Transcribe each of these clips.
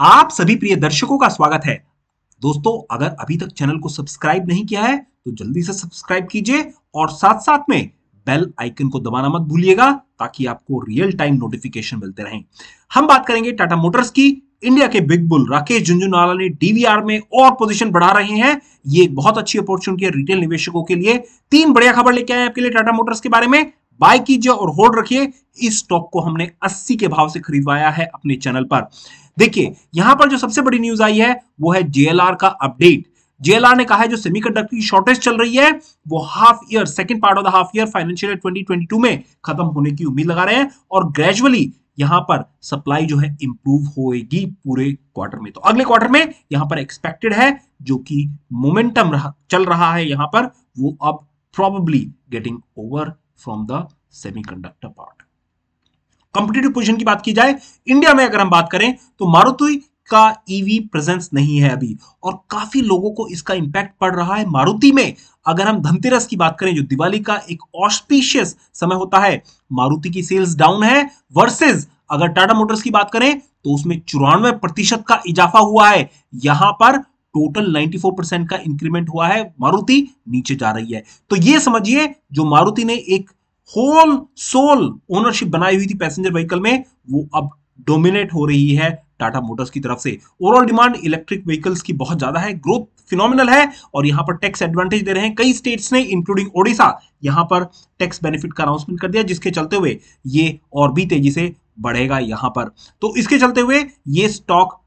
आप सभी प्रिय दर्शकों का स्वागत है दोस्तों अगर अभी तक चैनल को सब्सक्राइब नहीं किया है तो जल्दी से सब्सक्राइब कीजिए और साथ साथ में बेल आइकन को दबाना मत भूलिएगा ताकि आपको रियल टाइम नोटिफिकेशन मिलते रहे हम बात करेंगे टाटा मोटर्स की इंडिया के बिग बुल राकेश झुंझुनवाला ने डीवीआर में और पोजीशन बढ़ा रहे हैं ये बहुत अच्छी अपॉर्चुनिटी है रिटेल निवेशकों के लिए तीन बढ़िया खबर लेके आए आपके लिए टाटा मोटर्स के बारे में बाय कीजिए और होल्ड रखिए इस स्टॉक को हमने 80 के भाव से खरीदवाया है अपने चैनल पर देखिए यहां पर जो सबसे बड़ी न्यूज आई है वो है जेएलआर का अपडेट जेएलआर ने कहा है जो सेमीकंडक्टर की शॉर्टेज चल रही है वो half year second part of the half year financial twenty में खत्म होने की उम्मीद लगा रहे हैं और ग्रेजुअली यहां पर सप्लाई जो है इंप्रूव होएगी पूरे क्वार्टर में तो अगले क्वार्टर में यहां पर एक्सपेक्टेड है जो कि मोमेंटम चल रहा है यहां पर वो अब probably getting over from the semiconductor part competitive position की बात की जाए इंडिया में अगर हम बात करें तो मारुति का ईवी e प्रेजेंस नहीं है अभी और काफी लोगों को इसका इंपैक्ट पड़ रहा है मारुति में अगर हम धनतेरस की बात करें जो दिवाली का एक ऑस्पिशियस समय होता है मारुति की सेल्स डाउन है वर्सेस अगर टाटा मोटर्स की बात करें तो उसमें चौरानवे प्रतिशत का इजाफा हुआ है यहां पर टोटल 94 परसेंट का इंक्रीमेंट हुआ है मारुति नीचे जा रही है तो ये समझिए जो मारुति ने एक होल सोल ओनरशिप बनाई हुई थी पैसेंजर व्हीकल में वो अब डोमिनेट हो रही है टाटा मोटर्स की तरफ से ओवरऑल डिमांड इलेक्ट्रिक व्हीकल्स की बहुत ज्यादा है ग्रोथ फिनोमिनल है और यहां पर टैक्स एडवांटेज दे रहे हैं कई स्टेट्स ने इंक्लूडिंग ओडिशा यहां पर टैक्स बेनिफिट का अनाउंसमेंट कर दिया जिसके चलते हुए ये और भी तेजी से बढ़ेगा यहां पर तो इसके चलते हुए ये स्टॉक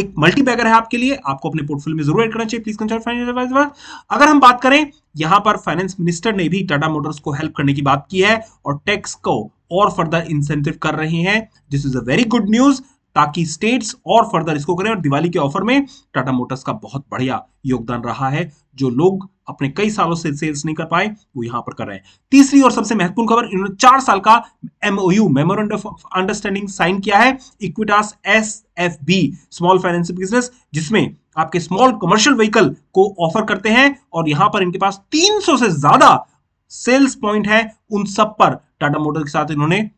एक मल्टी बैगर है आपके लिए आपको अपने पोर्टफोलियो में जरूर एड करना चाहिए प्लीज कंसल्ट फाइनेंस एडवाइजर अगर हम बात करें यहां पर फाइनेंस मिनिस्टर ने भी टाटा मोटर्स को हेल्प करने की बात की है और टैक्स को और फर्दर इंसेंटिव कर रहे हैं this is a very good news ताकि स्टेट्स और फर्दर इसको करें और दिवाली के ऑफर में टाटा मोटर्स का बहुत बढ़िया योगदान रहा है जो लोग अपने कई सालों से सेल्स नहीं कर पाए वो यहां पर कर रहे हैं तीसरी और सबसे महत्वपूर्ण खबर इन्होंने चार साल का MOU memorandum of understanding sign किया है Equitas S F B small finance business जिसमें आपके स्मॉल कमर्शियल व्हीकल को ऑफर करते हैं और यहां पर इनके पास तीन से ज्यादा सेल्स पॉइंट है उन सब पर टाटा मोटर के साथ इन्होंने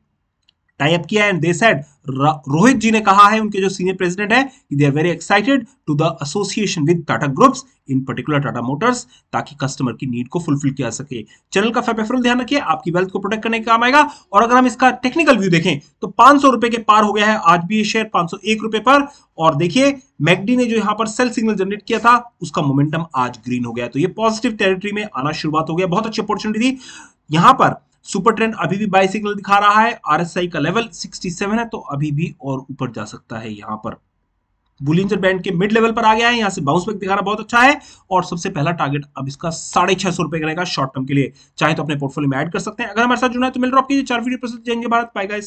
टाइप किया and they said Rohit ji ने कहा है उनके जो सीनियर प्रेसिडेंट है कि they are very excited to the association with Tata groups in particular Tata Motors ताकि कस्टमर की नीड को फुलफिल किया सके चैनल का फेफरल ध्यान रखिए आपकी वेल्थ को प्रोटेक्ट करने के काम आएगा और अगर हम इसका टेक्निकल व्यू देखें तो पांच सौ रुपए के पार हो गया है आज भी ये शेयर पांच सौ एक रुपए पर और देखिए मैगडी ने जो यहां पर सेल सिग्नल जनरेट किया था उसका मोमेंटम आज ग्रीन हो गया तो ये पॉजिटिव टेरिटरी में आना शुरुआत हो गया बहुत अच्छी अपॉर्चुनिटी थी यहां पर सुपर ट्रेंड अभी भी बाई सिग्नल दिखा रहा है आरएसआई का लेवल 67 है तो अभी भी और ऊपर जा सकता है यहां पर बुलिंजर बैंड के मिड लेवल पर आ गया है यहां से बाउंस बैक दिखाना बहुत अच्छा है और सबसे पहला टारगेट अब इसका साढ़े छह सौ रुपए का रहेगा शॉर्ट टर्म के लिए चाहे तो अपने पोर्टफोलियो में ऐड कर सकते हैं अगर हमारे साथ जुड़ा है तो मिल रहा है चार वीडियो प्रस्तुत जाएंगे भारत पाएगा